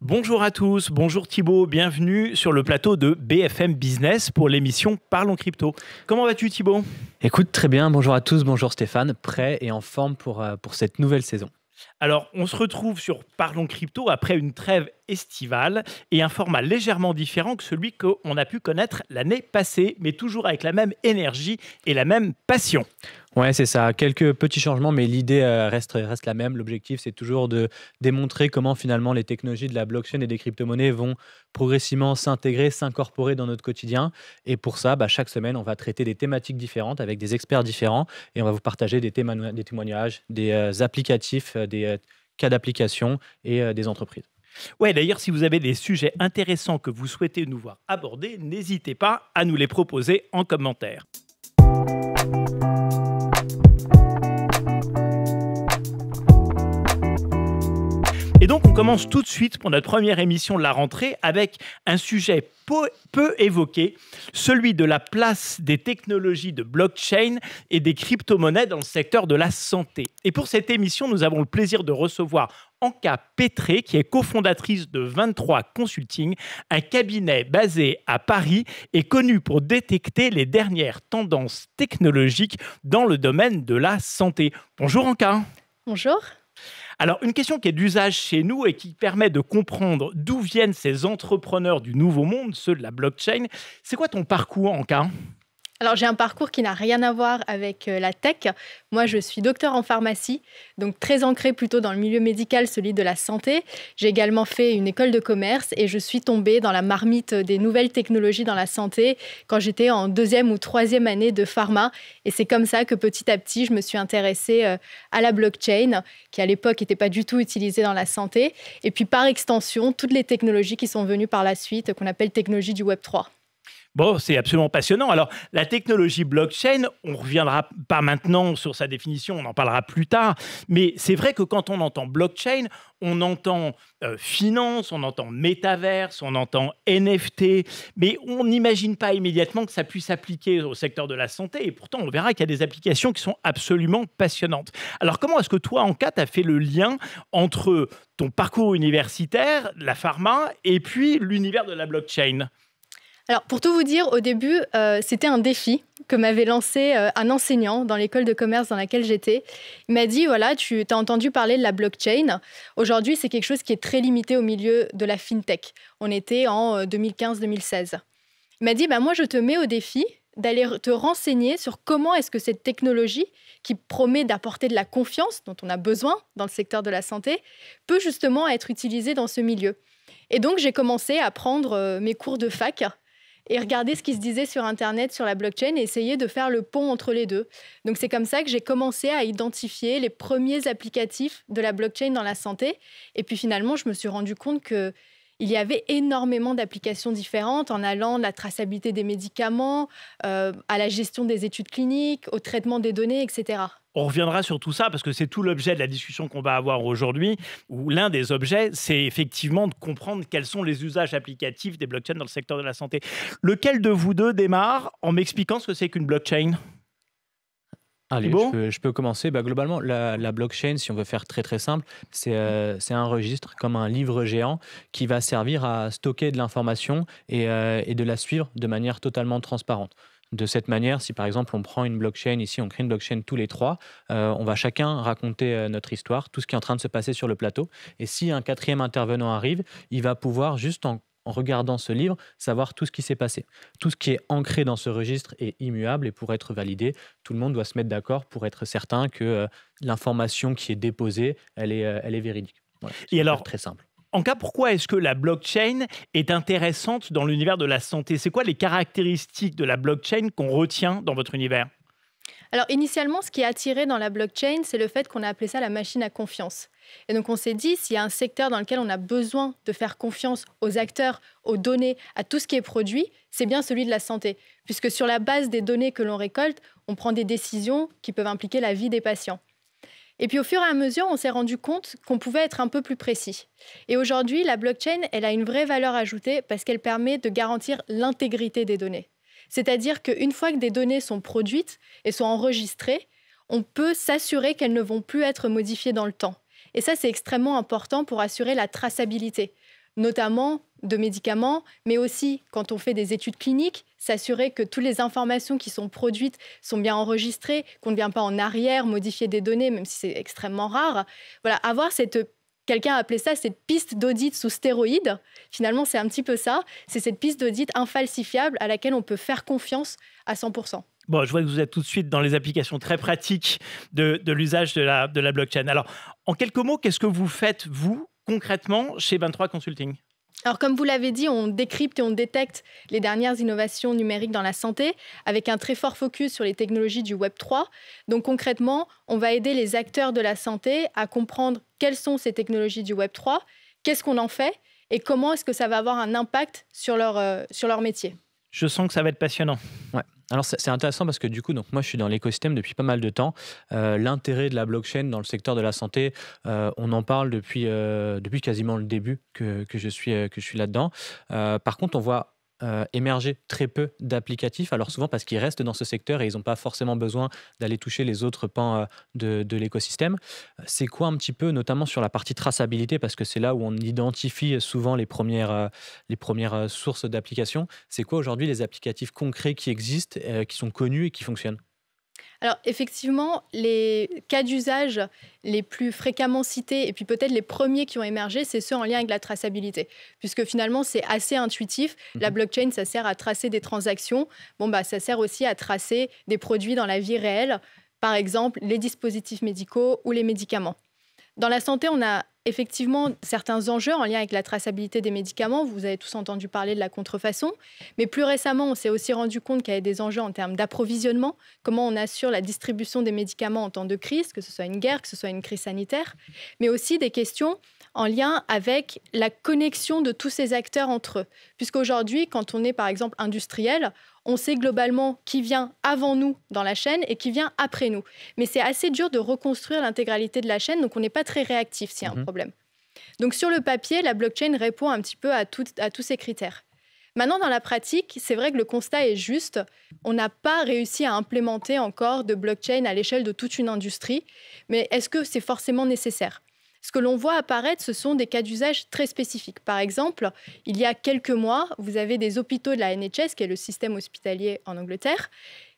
Bonjour à tous, bonjour Thibault, bienvenue sur le plateau de BFM Business pour l'émission Parlons Crypto. Comment vas-tu Thibaut Écoute, très bien, bonjour à tous, bonjour Stéphane, prêt et en forme pour, euh, pour cette nouvelle saison. Alors, on se retrouve sur Parlons Crypto après une trêve estivale et un format légèrement différent que celui qu'on a pu connaître l'année passée, mais toujours avec la même énergie et la même passion. Ouais, c'est ça. Quelques petits changements, mais l'idée euh, reste, reste la même. L'objectif, c'est toujours de démontrer comment finalement les technologies de la blockchain et des crypto-monnaies vont progressivement s'intégrer, s'incorporer dans notre quotidien. Et pour ça, bah, chaque semaine, on va traiter des thématiques différentes avec des experts différents et on va vous partager des, témoignages, des euh, applicatifs, euh, des euh, cas d'application et euh, des entreprises. Ouais, d'ailleurs, si vous avez des sujets intéressants que vous souhaitez nous voir aborder, n'hésitez pas à nous les proposer en commentaire. Et donc on commence tout de suite pour notre première émission de la rentrée avec un sujet peu, évoqué, celui de la place des technologies de blockchain et des crypto-monnaies dans le secteur de la santé. Et pour cette émission, nous avons le plaisir de recevoir Anka Petré, qui est cofondatrice de 23 Consulting, un cabinet basé à Paris et connu pour détecter les dernières tendances technologiques dans le domaine de la santé. Bonjour Anka. Bonjour. Alors, une question qui est d'usage chez nous et qui permet de comprendre d'où viennent ces entrepreneurs du nouveau monde, ceux de la blockchain. C'est quoi ton parcours en cas alors j'ai un parcours qui n'a rien à voir avec euh, la tech. Moi je suis docteur en pharmacie, donc très ancré plutôt dans le milieu médical, celui de la santé. J'ai également fait une école de commerce et je suis tombée dans la marmite des nouvelles technologies dans la santé quand j'étais en deuxième ou troisième année de pharma. Et c'est comme ça que petit à petit je me suis intéressée euh, à la blockchain, qui à l'époque n'était pas du tout utilisée dans la santé. Et puis par extension, toutes les technologies qui sont venues par la suite, qu'on appelle technologies du Web 3. Bon, c'est absolument passionnant. Alors, la technologie blockchain, on ne reviendra pas maintenant sur sa définition, on en parlera plus tard, mais c'est vrai que quand on entend blockchain, on entend euh, finance, on entend métaverse, on entend NFT, mais on n'imagine pas immédiatement que ça puisse s'appliquer au secteur de la santé, et pourtant on verra qu'il y a des applications qui sont absolument passionnantes. Alors, comment est-ce que toi, Anka, tu as fait le lien entre ton parcours universitaire, la pharma, et puis l'univers de la blockchain alors, pour tout vous dire, au début, euh, c'était un défi que m'avait lancé euh, un enseignant dans l'école de commerce dans laquelle j'étais. Il m'a dit, voilà, tu as entendu parler de la blockchain. Aujourd'hui, c'est quelque chose qui est très limité au milieu de la fintech. On était en 2015-2016. Euh, Il m'a dit, bah, moi, je te mets au défi d'aller te renseigner sur comment est-ce que cette technologie qui promet d'apporter de la confiance dont on a besoin dans le secteur de la santé peut justement être utilisée dans ce milieu. Et donc j'ai commencé à prendre mes cours de fac et regarder ce qui se disait sur Internet, sur la blockchain et essayer de faire le pont entre les deux. Donc c'est comme ça que j'ai commencé à identifier les premiers applicatifs de la blockchain dans la santé. Et puis finalement, je me suis rendu compte que il y avait énormément d'applications différentes en allant de la traçabilité des médicaments euh, à la gestion des études cliniques, au traitement des données, etc. On reviendra sur tout ça parce que c'est tout l'objet de la discussion qu'on va avoir aujourd'hui, où l'un des objets, c'est effectivement de comprendre quels sont les usages applicatifs des blockchains dans le secteur de la santé. Lequel de vous deux démarre en m'expliquant ce que c'est qu'une blockchain Allez, je, peux, commencer. Bah, globalement, la, blockchain, si on veut faire très très simple, euh, c'est un registre comme un livre géant qui va servir à stocker de l'information euh, et, de la suivre de manière totalement transparente. De cette manière, si par exemple on prend une blockchain, ici on crée une blockchain tous les trois, euh, on va chacun raconter notre histoire, tout ce qui est en train de se passer sur le plateau. Et si un quatrième intervenant arrive, il va pouvoir juste en en regardant ce livre, savoir tout ce qui s'est passé. Tout ce qui est ancré dans ce registre est immuable et pour être validé, tout le monde doit se mettre d'accord pour être certain que euh, l'information qui est déposée, elle est, euh, elle est véridique. C'est et alors, très simple. En cas, pourquoi est-ce que la blockchain est intéressante dans l'univers de la santé C'est quoi les caractéristiques de la blockchain qu'on retient dans votre univers alors initialement, ce qui a attiré dans la blockchain, c'est le fait qu'on a appelé ça la machine à confiance. Et donc on s'est dit, s'il y a un secteur dans lequel on a besoin de faire confiance aux acteurs, aux données, à tout ce qui est produit, c'est bien celui de la santé. Puisque sur la base des données que l'on récolte, on prend des décisions qui peuvent impliquer la vie des patients. Et puis au fur et à mesure, on s'est rendu compte qu'on pouvait être un peu plus précis. Et aujourd'hui, la blockchain, elle a une vraie valeur ajoutée parce qu'elle permet de garantir l'intégrité des données. C'est-à-dire qu'une fois que des données sont produites et sont enregistrées, on peut s'assurer qu'elles ne vont plus être modifiées dans le temps. Et ça, c'est extrêmement important pour assurer la traçabilité, notamment de médicaments, mais aussi quand on fait des études cliniques, s'assurer que toutes les informations qui sont produites sont bien enregistrées, qu'on ne vient pas en arrière modifier des données, même si c'est extrêmement rare. Voilà, avoir cette Quelqu'un a appelé ça cette piste d'audit sous stéroïde. Finalement, c'est un petit peu ça. C'est cette piste d'audit infalsifiable à laquelle on peut faire confiance à 100%. Bon, je vois que vous êtes tout de suite dans les applications très pratiques de, l'usage de la, de la blockchain. Alors, en quelques mots, qu'est-ce que vous faites, vous, concrètement, chez 23 Consulting alors, comme vous l'avez dit, on décrypte et on détecte les dernières innovations numériques dans la santé avec un très fort focus sur les technologies du Web 3. Donc, concrètement, on va aider les acteurs de la santé à comprendre quelles sont ces technologies du Web 3, qu'est-ce qu'on en fait et comment est-ce que ça va avoir un impact sur leur, euh, sur leur métier. Je sens que ça va être passionnant. Ouais. Alors c'est intéressant parce que du coup, donc moi je suis dans l'écosystème depuis pas mal de temps. Euh, l'intérêt de la blockchain dans le secteur de la santé, euh, on en parle depuis, euh, depuis quasiment le début que, que je suis, que je suis là-dedans. par contre, on voit euh, émerger très peu d'applicatifs, alors souvent parce qu'ils restent dans ce secteur et ils n'ont pas forcément besoin d'aller toucher les autres pans euh, de, l'écosystème. C'est quoi un petit peu, notamment sur la partie traçabilité, parce que c'est là où on identifie souvent les premières, euh, les premières sources d'applications. C'est quoi aujourd'hui les applicatifs concrets qui existent, qui sont connus et qui fonctionnent alors effectivement, les cas d'usage les plus fréquemment cités et puis peut-être les premiers qui ont émergé, c'est ceux en lien avec la traçabilité, puisque finalement c'est assez intuitif. La mhm. blockchain, ça sert à tracer des transactions. Bon bah ça sert aussi à tracer des produits dans la vie réelle, par exemple les dispositifs médicaux ou les médicaments. Dans la santé, on a effectivement certains enjeux en lien avec la traçabilité des médicaments. Vous avez tous entendu parler de la contrefaçon. Mais plus récemment, on s'est aussi rendu compte qu'il y avait des enjeux en termes d'approvisionnement, comment on assure la distribution des médicaments en temps de crise, que ce soit une guerre, que ce soit une crise sanitaire, mais aussi des questions en lien avec la connexion de tous ces acteurs entre eux. Puisqu'aujourd'hui, quand on est par exemple industriel, on sait globalement qui vient avant nous dans la chaîne et qui vient après nous. Mais c'est assez dur de reconstruire l'intégralité de la chaîne, donc on n'est pas très réactif s'il y a un mhm. problème. Donc sur le papier, la blockchain répond un petit peu à, à tous ces critères. Maintenant, dans la pratique, c'est vrai que le constat est juste. On n'a pas réussi à implémenter encore de blockchain à l'échelle de toute une industrie, mais est-ce que c'est forcément nécessaire ce que l'on voit apparaître, ce sont des cas d'usage très spécifiques. Par exemple, il y a quelques mois, vous avez des hôpitaux de la NHS, qui est le système hospitalier en Angleterre,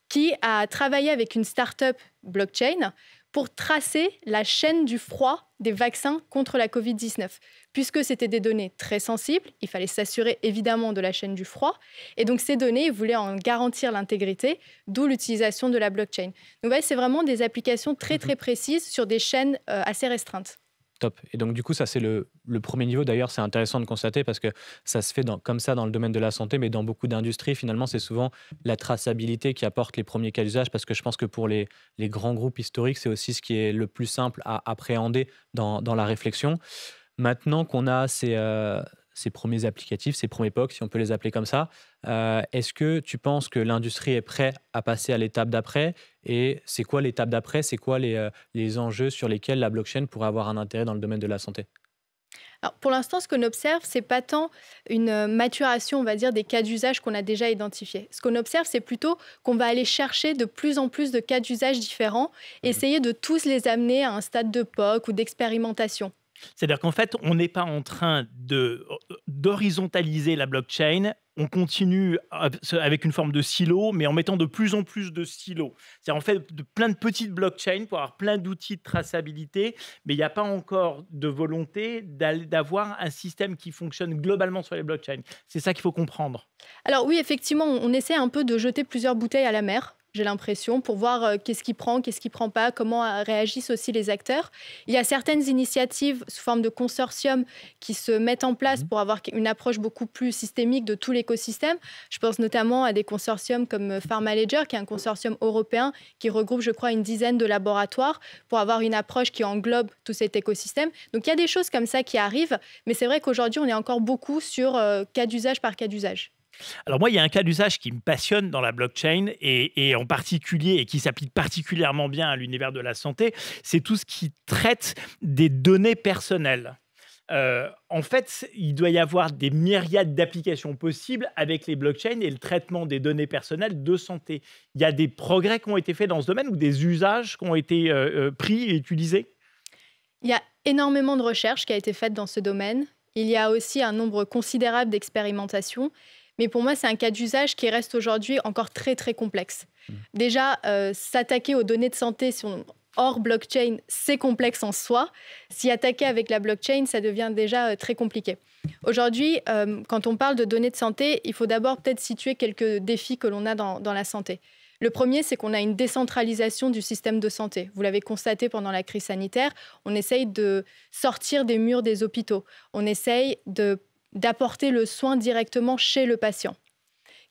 qui a travaillé avec une start-up blockchain pour tracer la chaîne du froid des vaccins contre la Covid-19. Puisque c'était des données très sensibles, il fallait s'assurer évidemment de la chaîne du froid. Et donc ces données, ils voulaient en garantir l'intégrité, d'où l'utilisation de la blockchain. Donc c'est vraiment des applications très mm-hmm. très précises sur des chaînes euh, assez restreintes. Top. Et donc, du coup, ça, c'est le, premier niveau. D'ailleurs, c'est intéressant de constater parce que ça se fait comme ça dans le domaine de la santé, mais dans beaucoup d'industries, finalement, c'est souvent la traçabilité qui apporte les premiers cas d'usage parce que je pense que pour les, grands groupes historiques, c'est aussi ce qui est le plus simple à appréhender dans, la réflexion. Maintenant qu'on a ces, euh, ces premiers applicatifs, ces premiers POC, si on peut les appeler comme ça. Euh, est-ce que tu penses que l'industrie est prête à passer à l'étape d'après Et c'est quoi l'étape d'après C'est quoi les, euh, les, enjeux sur lesquels la blockchain pourrait avoir un intérêt dans le domaine de la santé alors, pour l'instant, ce qu'on observe, c'est pas tant une euh, maturation, on va dire, des cas d'usage qu'on a déjà identifié. Ce qu'on observe, c'est plutôt qu'on va aller chercher de plus en plus de cas d'usage différents, mmh essayer de tous les amener à un stade de POC ou d'expérimentation. C'est-à-dire qu'en fait, on n'est pas en train euh, d'horizontaliser la blockchain. On continue avec une forme de silo, mais en mettant de plus en plus de silos. C'est-à-dire en fait de plein de petites blockchains pour avoir plein d'outils de traçabilité, mais il n'y a pas encore de volonté d'avoir un système qui fonctionne globalement sur les blockchains. C'est ça qu'il faut comprendre. Alors oui, effectivement, on essaie un peu de jeter plusieurs bouteilles à la mer j'ai l'impression, pour voir euh, qu'est-ce qui prend, qu'est-ce qui ne prend pas, comment euh, réagissent aussi les acteurs. Il y a certaines initiatives sous forme de consortium qui se mettent en place mmh. pour avoir une approche beaucoup plus systémique de tout l'écosystème. Je pense notamment à des consortiums comme euh, PharmaLedger, qui est un consortium européen qui regroupe, je crois, une dizaine de laboratoires pour avoir une approche qui englobe tout cet écosystème. Donc il y a des choses comme ça qui arrivent, mais c'est vrai qu'aujourd'hui, on est encore beaucoup sur cas d'usage par cas d'usage. Alors moi, il y a un cas d'usage qui me passionne dans la blockchain et, en particulier et qui s'applique particulièrement bien à l'univers de la santé, c'est tout ce qui traite des données personnelles. Euh, en fait, il doit y avoir des myriades d'applications possibles avec les blockchains et le traitement des données personnelles de santé. Il y a des progrès qui ont été faits dans ce domaine ou des usages qui ont été euh, euh, pris et utilisés Il y a énormément de recherches qui a été faite dans ce domaine. Il y a aussi un nombre considérable d'expérimentations mais pour moi, c'est un cas d'usage qui reste aujourd'hui encore très, très complexe. Mmh. Déjà, euh, s'attaquer aux données de santé hors blockchain, c'est complexe en soi. S'y attaquer avec la blockchain, ça devient déjà euh, très compliqué. Aujourd'hui, euh, quand on parle de données de santé, il faut d'abord peut-être situer quelques défis que l'on a dans, dans la santé. Le premier, c'est qu'on a une décentralisation du système de santé. Vous l'avez constaté pendant la crise sanitaire, on essaye de sortir des murs des hôpitaux, on essaye de d'apporter le soin directement chez le patient.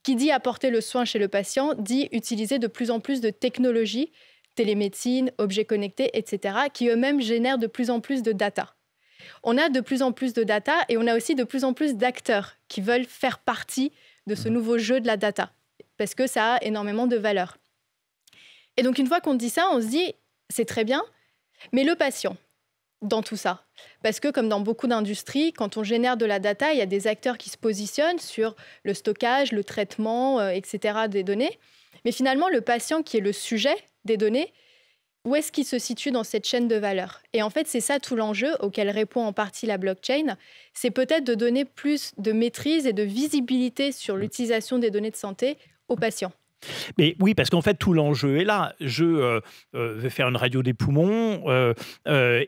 Qui dit apporter le soin chez le patient dit utiliser de plus en plus de technologies, télémédecine, objets connectés, etc., qui eux-mêmes génèrent de plus en plus de data. On a de plus en plus de data et on a aussi de plus en plus d'acteurs qui veulent faire partie de ce mmh. nouveau jeu de la data, parce que ça a énormément de valeur. Et donc une fois qu'on dit ça, on se dit, c'est très bien, mais le patient, dans tout ça. Parce que comme dans beaucoup d'industries, quand on génère de la data, il y a des acteurs qui se positionnent sur le stockage, le traitement, euh, etc. des données. Mais finalement, le patient qui est le sujet des données, où est-ce qu'il se situe dans cette chaîne de valeur Et en fait, c'est ça tout l'enjeu auquel répond en partie la blockchain, c'est peut-être de donner plus de maîtrise et de visibilité sur mm. l'utilisation des données de santé aux patients. Mais oui, parce qu'en fait, tout l'enjeu est là. Je euh, euh, vais faire une radio des poumons euh,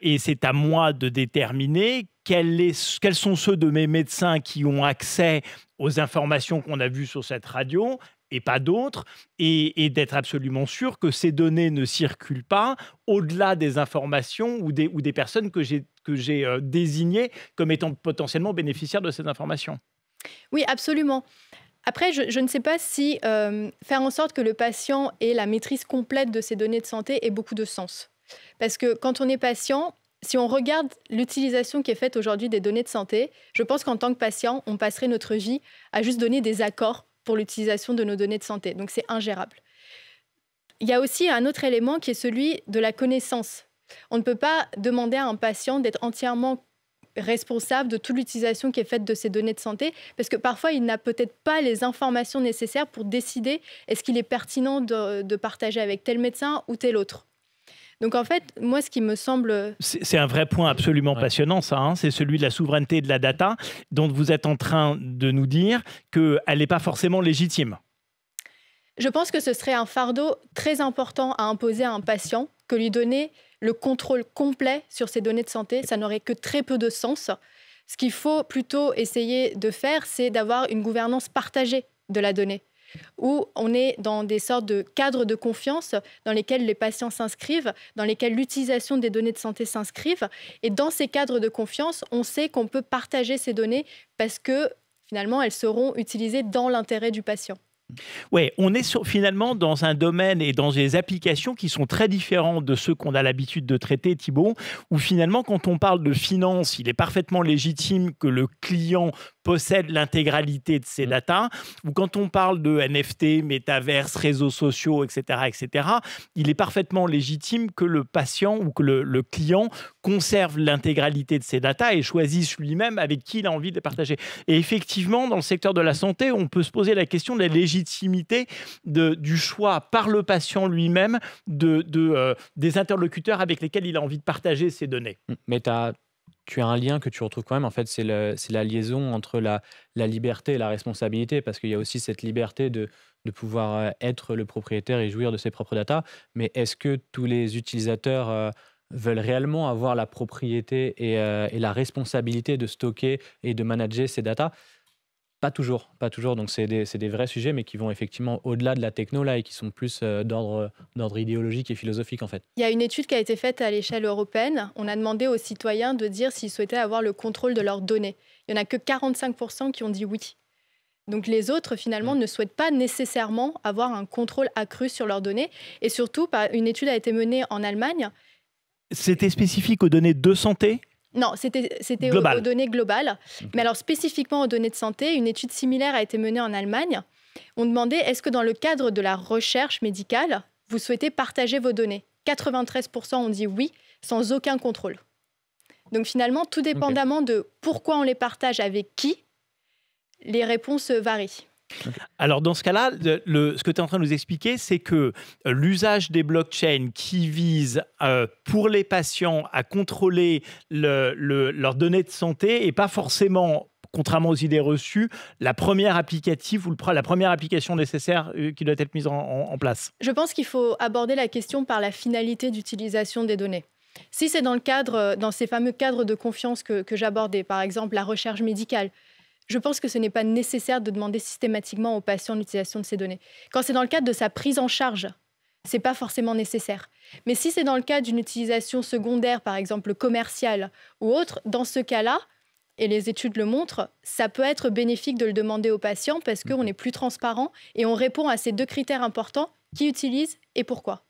et c'est à moi de déterminer quels, sont ceux de mes médecins qui ont accès aux informations qu'on a vues sur cette radio et pas d'autres, et, d'être absolument sûr que ces données ne circulent pas au-delà des informations ou des, ou des personnes que j'ai désignées comme étant potentiellement bénéficiaires de ces informations. Oui, absolument. Après, je, ne sais pas si euh, faire en sorte que le patient ait la maîtrise complète de ses données de santé ait beaucoup de sens. Parce que quand on est patient, si on regarde l'utilisation qui est faite aujourd'hui des données de santé, je pense qu'en tant que patient, on passerait notre vie à juste donner des accords pour l'utilisation de nos données de santé. Donc c'est ingérable. Il y a aussi un autre élément qui est celui de la connaissance. On ne peut pas demander à un patient d'être entièrement responsable de toute l'utilisation qui est faite de ces données de santé, parce que parfois il n'a peut-être pas les informations nécessaires pour décider est-ce qu'il est pertinent de, partager avec tel médecin ou tel autre. Donc en fait, moi, ce qui me semble... C'est un vrai point absolument passionnant, ça. Hein. c'est celui de la souveraineté de la data, dont vous êtes en train de nous dire qu'elle n'est pas forcément légitime. Je pense que ce serait un fardeau très important à imposer à un patient que lui donner le contrôle complet sur ces données de santé, ça n'aurait que très peu de sens. Ce qu'il faut plutôt essayer de faire, c'est d'avoir une gouvernance partagée de la donnée, où on est dans des sortes de cadres de confiance dans lesquels les patients s'inscrivent, dans lesquels l'utilisation des données de santé s'inscrivent. Et dans ces cadres de confiance, on sait qu'on peut partager ces données parce que finalement, elles seront utilisées dans l'intérêt du patient. Ouais, on est finalement dans un domaine et dans des applications qui sont très différentes de ceux qu'on a l'habitude de traiter, Thibault, où finalement, quand on parle de finance, il est parfaitement légitime que le client possède l'intégralité de ses mmh. datas, ou quand on parle de NFT, métaverse, réseaux sociaux, etc., etc., il est parfaitement légitime que le patient ou que le, client conserve l'intégralité de ses datas et choisisse lui-même avec qui il a envie de les partager. Et effectivement, dans le secteur de la santé, on peut se poser la question de la légitimité légitimité de, du choix par le patient lui-même de, de euh, des interlocuteurs avec lesquels il a envie de partager ses données. Mais tu as tu as un lien que tu retrouves quand même. En fait, c'est la liaison entre la, la, liberté et la responsabilité, parce qu'il y a aussi cette liberté de, de, pouvoir euh, être le propriétaire et jouir de ses propres datas. Mais est-ce que tous les utilisateurs euh, veulent réellement avoir la propriété et, et, la responsabilité de stocker et de manager ces datas pas toujours, pas toujours. Donc c'est des, des, vrais sujets, mais qui vont effectivement au-delà de la techno là et qui sont plus euh, d'ordre euh, d'ordre idéologique et philosophique en fait. Il y a une étude qui a été faite à l'échelle européenne. On a demandé aux citoyens de dire s'ils souhaitaient avoir le contrôle de leurs données. Il n'y en a que 45% qui ont dit oui. Donc les autres finalement ne souhaitent pas nécessairement avoir un contrôle accru sur leurs données. Et surtout, une étude a été menée en Allemagne. C'était spécifique aux données de santé non, c'était aux, données globales. Mais alors spécifiquement aux données de santé, une étude similaire a été menée en Allemagne. On demandait est-ce que dans le cadre de la recherche médicale, vous souhaitez partager vos données 93% ont dit oui, sans aucun contrôle. Donc finalement, tout dépendamment de pourquoi on les partage avec qui, les réponses varient. Alors dans ce cas-là, ce que tu es en train de nous expliquer, c'est que euh, l'usage des blockchains qui vise euh, pour les patients à contrôler leurs données de santé et pas forcément contrairement aux idées reçues, la première applicative ou la première application nécessaire euh, qui doit être mise en, place Je pense qu'il faut aborder la question par la finalité d'utilisation des données. Si c'est dans le cadre, dans ces fameux cadres de confiance que j'abordais, par exemple la recherche médicale, je pense que ce n'est pas nécessaire de demander systématiquement aux patients l'utilisation de ces données. Quand c'est dans le cadre de sa prise en charge, ce n'est pas forcément nécessaire. Mais si c'est dans le cadre d'une utilisation secondaire, par exemple commerciale ou autre, dans ce cas-là, et les études le montrent, ça peut être bénéfique de le demander aux patients parce qu'on mhm. est plus transparent et on répond à ces deux critères importants qui utilise et pourquoi.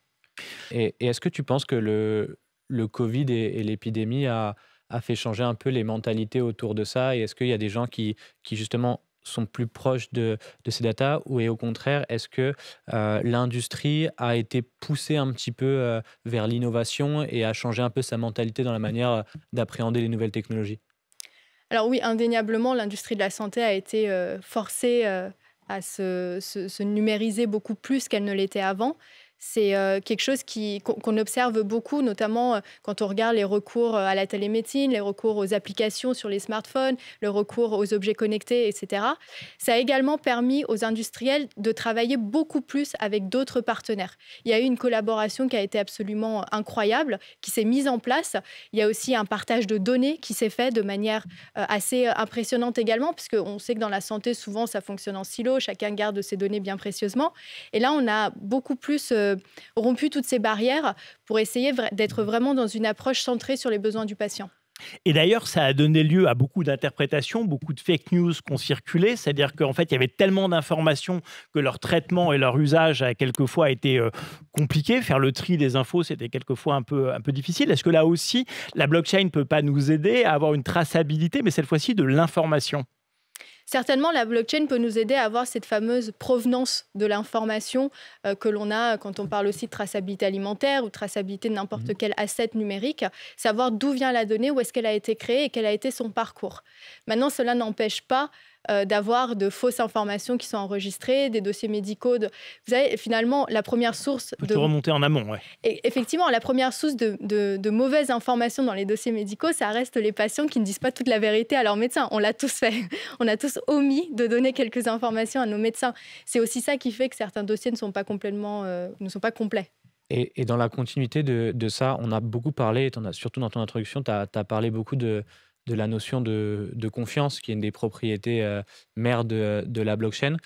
Et, est-ce que tu penses que le, Covid et l'épidémie a, a fait changer un peu les mentalités autour de ça Et est-ce qu'il y a des gens qui, justement sont plus proches de, ces datas ou au contraire, est-ce que euh, l'industrie a été poussée un petit peu euh, vers l'innovation et a changé un peu sa mentalité dans la manière euh, d'appréhender les nouvelles technologies Alors oui, indéniablement, l'industrie de la santé a été forcée à se, numériser beaucoup plus qu'elle ne l'était avant. C'est euh, quelque chose qu'on observe beaucoup, notamment euh, quand on regarde les recours euh, à la télémédecine, les recours aux applications sur les smartphones, le recours aux objets connectés, etc. Ça a également permis aux industriels de travailler beaucoup plus avec d'autres partenaires. Il y a eu une collaboration qui a été absolument incroyable, qui s'est mise en place. Il y a aussi un partage de données qui s'est fait de manière assez impressionnante également, puisque on sait que dans la santé, souvent, ça fonctionne en silo, chacun garde ses données bien précieusement. Et là, on a beaucoup plus... Euh, rompu toutes ces barrières pour essayer d'être vraiment dans une approche centrée sur les besoins du patient. Et d'ailleurs, ça a donné lieu à beaucoup d'interprétations, beaucoup de fake news qui ont circulé. C'est-à-dire qu'en fait, il y avait tellement d'informations que leur traitement et leur usage a quelquefois été euh, compliqué. Faire le tri des infos, c'était quelquefois un peu, un peu difficile. Est-ce que là aussi, la blockchain ne peut pas nous aider à avoir une traçabilité, mais cette fois-ci de l'information Certainement, la blockchain peut nous aider à avoir cette fameuse provenance de l'information euh, que l'on a quand on parle aussi de traçabilité alimentaire ou traçabilité de n'importe mhm. quel asset numérique, savoir d'où vient la donnée, où est-ce qu'elle a été créée et quel a été son parcours. Maintenant, cela n'empêche pas euh, d'avoir de fausses informations qui sont enregistrées, des dossiers médicaux. Vous savez, finalement, la première source. Peut de... remonter en amont, ouais. Et effectivement, la première source de, mauvaises informations dans les dossiers médicaux, ça reste les patients qui ne disent pas toute la vérité à leurs médecins. On l'a tous fait. On a tous omis de donner quelques informations à nos médecins. C'est aussi ça qui fait que certains dossiers ne sont pas complètement, euh, ne sont pas complets. Et, dans la continuité de, ça, on a beaucoup parlé, surtout dans ton introduction, tu as, parlé beaucoup de, de la notion de, confiance, qui est une des propriétés euh, mères de, la blockchain.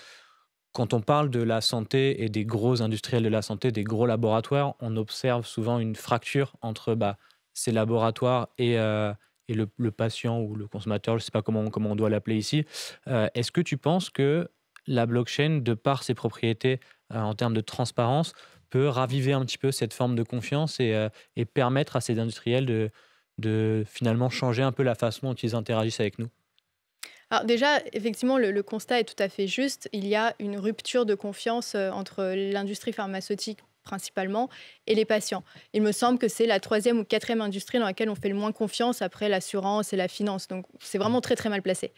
Quand on parle de la santé et des gros industriels de la santé, des gros laboratoires, on observe souvent une fracture entre bah, ces laboratoires et, euh, le, patient ou le consommateur, je ne sais pas comment, on doit l'appeler ici. Euh, est-ce que tu penses que la blockchain, de par ses propriétés en termes de transparence, peut raviver un petit peu cette forme de confiance et permettre à ces industriels de, de finalement changer un peu la façon dont ils interagissent avec nous alors déjà, effectivement, le, constat est tout à fait juste. Il y a une rupture de confiance euh, entre l'industrie pharmaceutique principalement et les patients. Il me semble que c'est la troisième ou quatrième industrie dans laquelle on fait le moins confiance après l'assurance et la finance. Donc c'est vraiment très très mal placé.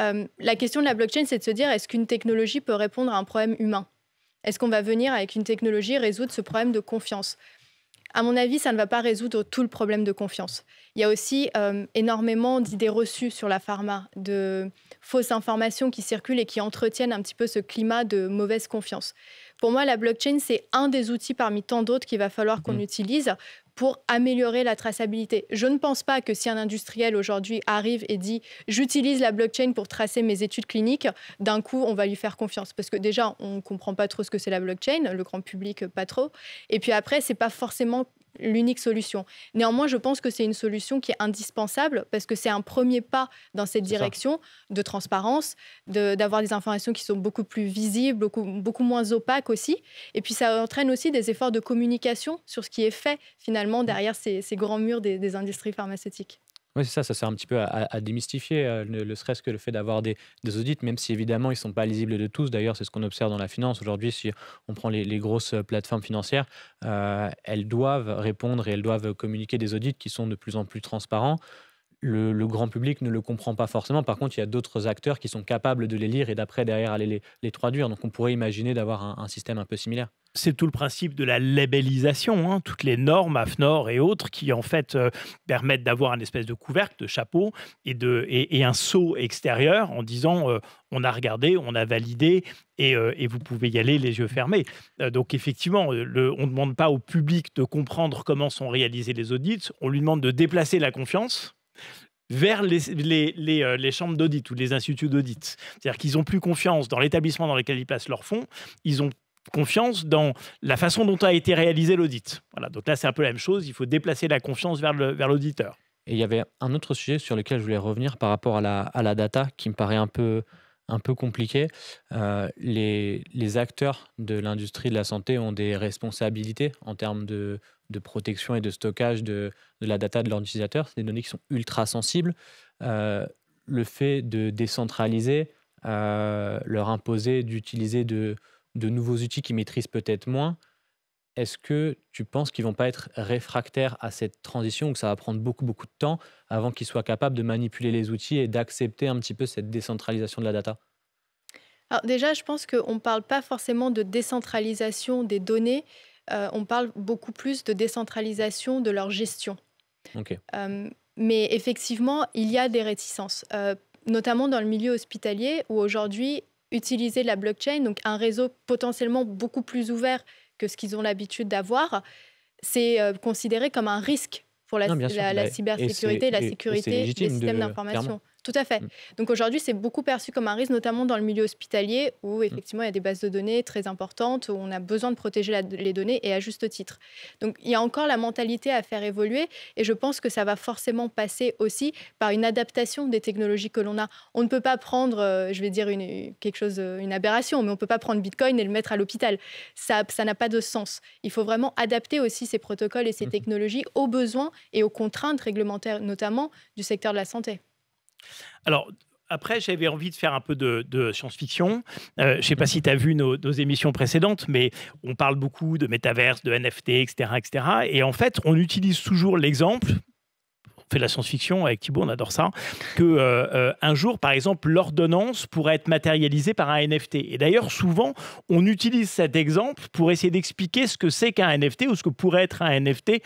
Euh, la question de la blockchain, c'est de se dire est-ce qu'une technologie peut répondre à un problème humain Est-ce qu'on va venir avec une technologie résoudre ce problème de confiance à mon avis, ça ne va pas résoudre tout le problème de confiance. Il y a aussi euh, énormément d'idées reçues sur la pharma, de fausses informations qui circulent et qui entretiennent un petit peu ce climat de mauvaise confiance. Pour moi, la blockchain, c'est un des outils parmi tant d'autres qu'il va falloir qu'on mhm. utilise pour améliorer la traçabilité. Je ne pense pas que si un industriel aujourd'hui arrive et dit j'utilise la blockchain pour tracer mes études cliniques, d'un coup on va lui faire confiance parce que déjà on ne comprend pas trop ce que c'est la blockchain, le grand public pas trop. Et puis après c'est pas forcément l'unique solution. Néanmoins, je pense que c'est une solution qui est indispensable parce que c'est un premier pas dans cette direction de transparence, d'avoir des informations qui sont beaucoup plus visibles, beaucoup, beaucoup moins opaques aussi. Et puis ça entraîne aussi des efforts de communication sur ce qui est fait finalement mmh. derrière ces, grands murs des industries pharmaceutiques. Oui, c'est ça, ça sert un petit peu à, démystifier, euh, le ne, serait-ce que le fait d'avoir des, audits, même si évidemment ils ne sont pas lisibles de tous. D'ailleurs, c'est ce qu'on observe dans la finance. Aujourd'hui, si on prend les, grosses euh, plateformes financières, euh, elles doivent répondre et elles doivent communiquer des audits qui sont de plus en plus transparents le, grand public ne le comprend pas forcément. Par contre, il y a d'autres acteurs qui sont capables de les lire et d'après, derrière, aller les, les traduire. Donc, on pourrait imaginer d'avoir un, système un peu similaire. C'est tout le principe de la labellisation, hein. toutes les normes AFNOR et autres qui en fait euh, permettent d'avoir une espèce de couvercle, de chapeau et, de, et, un seau extérieur en disant euh, on a regardé, on a validé euh, et, vous pouvez y aller les yeux fermés. donc effectivement, on ne demande pas au public de comprendre comment sont réalisés les audits, on lui demande de déplacer la confiance vers les, euh, les, chambres d'audit ou les instituts d'audit. C'est-à-dire qu'ils ont plus confiance dans l'établissement dans lequel ils placent leurs fonds, ils ont confiance dans la façon dont a été réalisé l'audit. Voilà, donc là c'est un peu la même chose, il faut déplacer la confiance vers l'auditeur. Vers et il y avait un autre sujet sur lequel je voulais revenir par rapport à la data qui me paraît un peu un peu compliqué. Euh, les, acteurs de l'industrie de la santé ont des responsabilités en termes de, protection et de stockage de, la data de leurs utilisateurs. C'est des données qui sont ultra sensibles. Euh, le fait de décentraliser, euh, leur imposer d'utiliser de, de, nouveaux outils qu'ils maîtrisent peut-être moins, est-ce que tu penses qu'ils vont pas être réfractaires à cette transition ou que ça va prendre beaucoup beaucoup de temps avant qu'ils soient capables de manipuler les outils et d'accepter un petit peu cette décentralisation de la data Alors déjà, je pense qu'on ne parle pas forcément de décentralisation des données, euh, on parle beaucoup plus de décentralisation de leur gestion. Euh, mais effectivement, il y a des réticences, euh, notamment dans le milieu hospitalier où aujourd'hui, utiliser la blockchain, donc un réseau potentiellement beaucoup plus ouvert que ce qu'ils ont l'habitude d'avoir, c'est euh, considéré comme un risque pour la bah, cybersécurité, la sécurité des systèmes d'information. Tout à fait. Mmh. Donc aujourd'hui, c'est beaucoup perçu comme un risque, notamment dans le milieu hospitalier, où mmh. effectivement, il y a des bases de données très importantes, où on a besoin de protéger les données, et à juste titre. Donc il y a encore la mentalité à faire évoluer, et je pense que ça va forcément passer aussi par une adaptation des technologies que l'on a. On ne peut pas prendre, euh, je vais dire une, quelque chose, euh, une aberration, mais on ne peut pas prendre Bitcoin et le mettre à l'hôpital. Ça n'a pas de sens. Il faut vraiment adapter aussi ces protocoles et ces mmh. technologies aux besoins et aux contraintes réglementaires, notamment du secteur de la santé. Alors, après, j'avais envie de faire un peu de, science-fiction. Euh, je ne sais pas si tu as vu nos, émissions précédentes, mais on parle beaucoup de métaverse, de NFT, etc., etc. Et en fait, on utilise toujours l'exemple. On fait de la science-fiction avec Thibault, on adore ça. Que euh, euh, un jour, par exemple, l'ordonnance pourrait être matérialisée par un NFT. Et d'ailleurs, souvent, on utilise cet exemple pour essayer d'expliquer ce que c'est qu'un NFT ou ce que pourrait être un NFT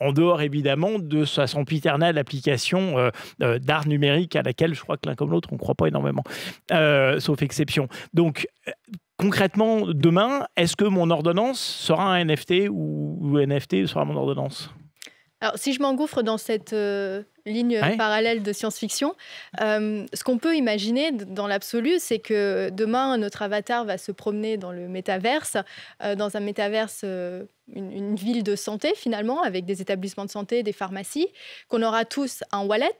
en dehors évidemment de sa sempiternelle application euh, euh, d'art numérique à laquelle je crois que l'un comme l'autre, on ne croit pas énormément, euh, sauf exception. Donc, concrètement, demain, est-ce que mon ordonnance sera un NFT ou NFT sera mon ordonnance alors, si je m'engouffre dans cette euh, ligne parallèle de science-fiction, euh, ce qu'on peut imaginer dans l'absolu, c'est que demain, notre avatar va se promener dans le métaverse, euh, dans un métaverse, une, ville de santé finalement, avec des établissements de santé, des pharmacies, qu'on aura tous un wallet.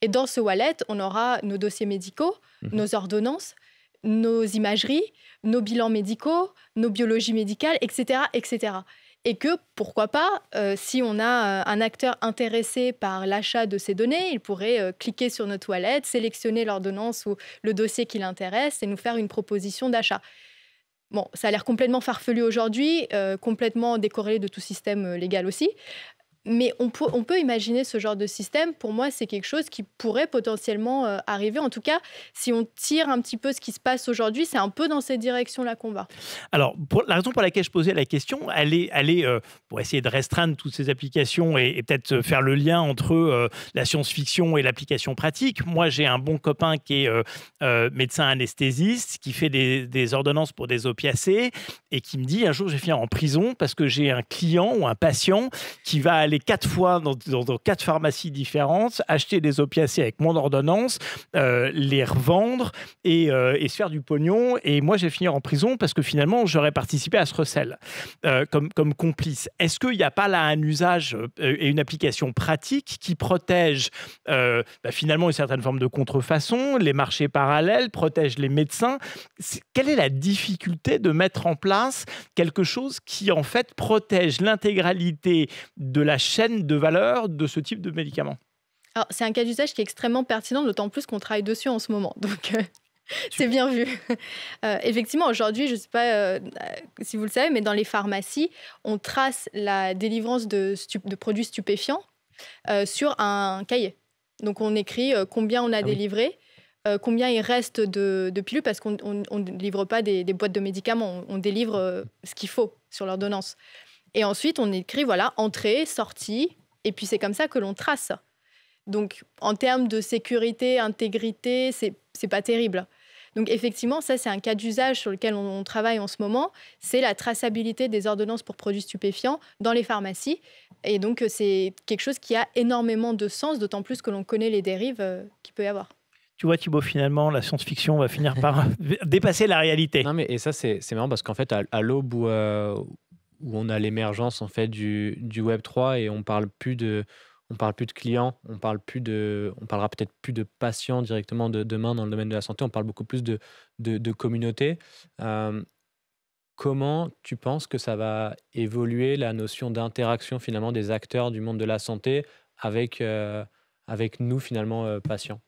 Et dans ce wallet, on aura nos dossiers médicaux, mhm. nos ordonnances, nos imageries, nos bilans médicaux, nos biologies médicales, etc. etc et que pourquoi pas, euh, si on a euh, un acteur intéressé par l'achat de ces données, il pourrait euh, cliquer sur nos toilettes, sélectionner l'ordonnance ou le dossier qui l'intéresse et nous faire une proposition d'achat. Bon, ça a l'air complètement farfelu aujourd'hui, complètement décorrélé de tout système légal aussi. Mais on peut, on peut, imaginer ce genre de système. Pour moi, c'est quelque chose qui pourrait potentiellement euh, arriver. En tout cas, si on tire un petit peu ce qui se passe aujourd'hui, c'est un peu dans cette direction-là qu'on va. Alors, pour, la raison pour laquelle je posais la question, elle euh, pour essayer de restreindre toutes ces applications et, peut-être euh, faire le lien entre la science-fiction et l'application pratique. Moi, j'ai un bon copain qui est médecin anesthésiste, qui fait des, des, ordonnances pour des opiacés et qui me dit un jour, je vais finir en prison parce que j'ai un client ou un patient qui va aller les quatre fois dans, quatre pharmacies différentes, acheter des opiacés avec mon ordonnance, euh, les revendre euh, et, se faire du pognon. Et moi, j'ai fini en prison parce que finalement, j'aurais participé à ce recel euh, comme, comme complice. Est-ce qu'il n'y a pas là un usage et une application pratique qui protège bah, finalement une certaine forme de contrefaçon, les marchés parallèles, protège les médecins Quelle est la difficulté de mettre en place quelque chose qui en fait protège l'intégralité de la chaîne de valeur de ce type de médicament c'est un cas d'usage qui est extrêmement pertinent, d'autant plus qu'on travaille dessus en ce moment. Donc, euh, c'est bien vu. Euh, effectivement, aujourd'hui, je ne sais pas euh, si vous le savez, mais dans les pharmacies, on trace la délivrance de, de produits stupéfiants sur un cahier. Donc, on écrit combien on a ah délivré. combien il reste de, pilules parce qu'on ne livre pas des, boîtes de médicaments, on délivre ce qu'il faut sur l'ordonnance. Et ensuite, on écrit, voilà, entrée, sortie. Et puis, c'est comme ça que l'on trace. Donc, en termes de sécurité, intégrité, c'est pas terrible. Donc, effectivement, ça, c'est un cas d'usage sur lequel on, travaille en ce moment. C'est la traçabilité des ordonnances pour produits stupéfiants dans les pharmacies. Et donc, c'est quelque chose qui a énormément de sens, d'autant plus que l'on connaît les dérives qui euh, qu'il peut y avoir. Tu vois, Thibault, finalement, la science-fiction va finir par dépasser la réalité. Non, mais et ça, c'est marrant parce qu'en fait, à, l'aube où, euh, où on a l'émergence en fait du, Web 3 et on parle plus de on parle plus de clients, on parle plus de, on parlera peut-être plus de patients directement de, demain dans le domaine de la santé, on parle beaucoup plus de, de, communauté. Euh, comment tu penses que ça va évoluer la notion d'interaction finalement des acteurs du monde de la santé avec, euh, avec nous finalement euh, patients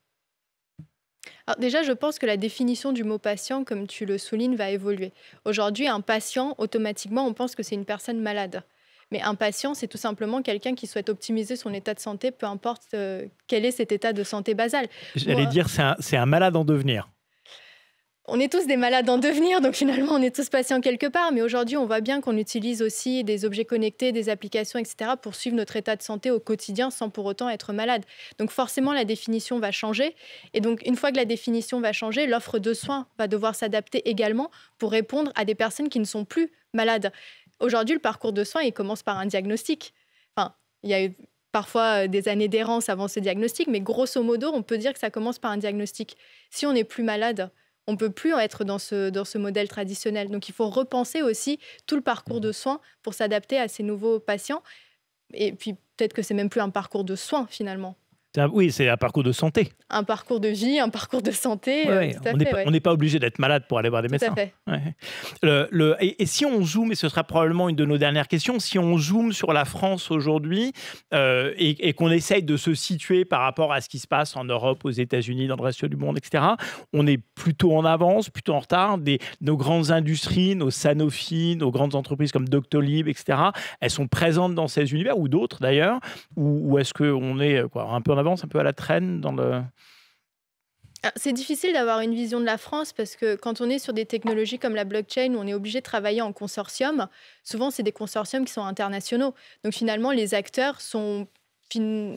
alors déjà, je pense que la définition du mot patient, comme tu le soulignes, va évoluer. Aujourd'hui, un patient, automatiquement, on pense que c'est une personne malade. Mais un patient, c'est tout simplement quelqu'un qui souhaite optimiser son état de santé, peu importe euh, quel est cet état de santé basal. J'allais dire, c'est un malade en devenir on est tous des malades en devenir, donc finalement on est tous patients quelque part, mais aujourd'hui on voit bien qu'on utilise aussi des objets connectés, des applications, etc. pour suivre notre état de santé au quotidien sans pour autant être malade. Donc forcément la définition va changer, et donc une fois que la définition va changer, l'offre de soins va devoir s'adapter également pour répondre à des personnes qui ne sont plus malades. Aujourd'hui le parcours de soins il commence par un diagnostic. Enfin, il y a eu parfois euh, des années d'errance avant ce diagnostic, mais grosso modo on peut dire que ça commence par un diagnostic. Si on n'est plus malade, on peut plus être dans ce, dans ce modèle traditionnel. Donc il faut repenser aussi tout le parcours mmh. de soins pour s'adapter à ces nouveaux patients. Et puis peut-être que c'est même plus un parcours de soins finalement oui, c'est un parcours de santé. Un parcours de vie, un parcours de santé. Euh, on n'est pas, obligé d'être malade pour aller voir des médecins. Le, et, si on zoome, et ce sera probablement une de nos dernières questions, si on zoome sur la France aujourd'hui euh, et, qu'on essaye de se situer par rapport à ce qui se passe en Europe, aux États-Unis, dans le reste du monde, etc., on est plutôt en avance, plutôt en retard. Des, nos grandes industries, nos Sanofi, nos grandes entreprises comme Doctolib, etc., elles sont présentes dans ces univers, ou d'autres d'ailleurs, ou est-ce qu'on est quoi, un peu en un peu à la traîne dans le... Ah, c'est difficile d'avoir une vision de la France parce que quand on est sur des technologies comme la blockchain on est obligé de travailler en consortium, souvent c'est des consortiums qui sont internationaux. Donc finalement, les acteurs sont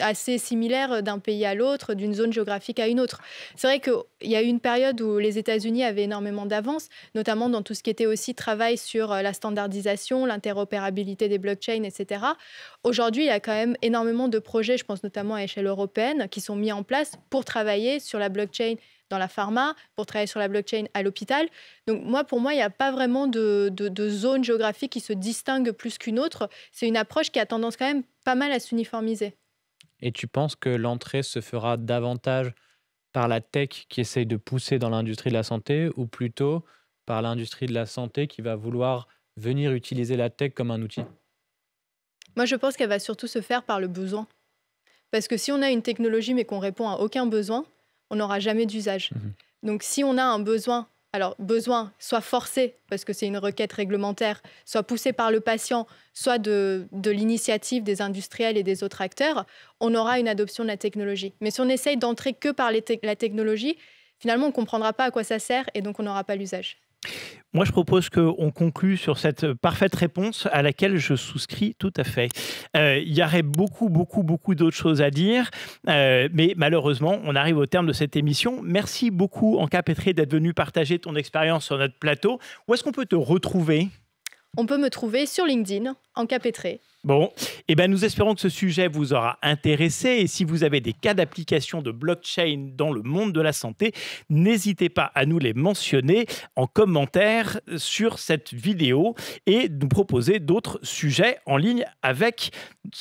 assez similaire d'un pays à l'autre, d'une zone géographique à une autre. C'est vrai qu'il y a eu une période où les États-Unis avaient énormément d'avance, notamment dans tout ce qui était aussi travail sur euh, la standardisation, l'interopérabilité des blockchains, etc. Aujourd'hui, il y a quand même énormément de projets, je pense notamment à échelle européenne, qui sont mis en place pour travailler sur la blockchain dans la pharma, pour travailler sur la blockchain à l'hôpital. Donc moi, pour moi, il n'y a pas vraiment de, de, zone géographique qui se distingue plus qu'une autre. C'est une approche qui a tendance quand même pas mal à s'uniformiser. Et tu penses que l'entrée se fera davantage par la tech qui essaye de pousser dans l'industrie de la santé ou plutôt par l'industrie de la santé qui va vouloir venir utiliser la tech comme un outil Moi, je pense qu'elle va surtout se faire par le besoin. Parce que si on a une technologie mais qu'on répond à aucun besoin, on n'aura jamais d'usage. Mhm. Donc si on a un besoin, alors besoin, soit forcé, parce que c'est une requête réglementaire, soit poussé par le patient, soit de, l'initiative des industriels et des autres acteurs, on aura une adoption de la technologie. Mais si on essaye d'entrer que par la technologie, finalement, on ne comprendra pas à quoi ça sert et donc on n'aura pas l'usage. Moi, je propose qu'on conclue sur cette parfaite réponse à laquelle je souscris tout à fait. Euh, il y aurait beaucoup, beaucoup, beaucoup d'autres choses à dire, euh, mais malheureusement, on arrive au terme de cette émission. Merci beaucoup, Anka d'être venu partager ton expérience sur notre plateau. Où est-ce qu'on peut te retrouver On peut me trouver sur LinkedIn, Anka Bon, eh ben, nous espérons que ce sujet vous aura intéressé et si vous avez des cas d'application de blockchain dans le monde de la santé, n'hésitez pas à nous les mentionner en commentaire sur cette vidéo et nous proposer d'autres sujets en ligne avec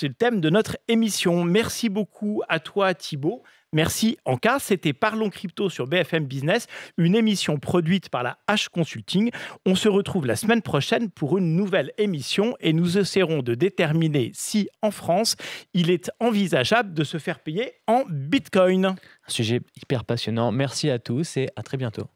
le thème de notre émission. Merci beaucoup à toi Thibault. Merci Anka. C'était Parlons Crypto sur BFM Business, une émission produite par la H Consulting. On se retrouve la semaine prochaine pour une nouvelle émission et nous essaierons de déterminer si en France, il est envisageable de se faire payer en Bitcoin. Un sujet hyper passionnant. Merci à tous et à très bientôt.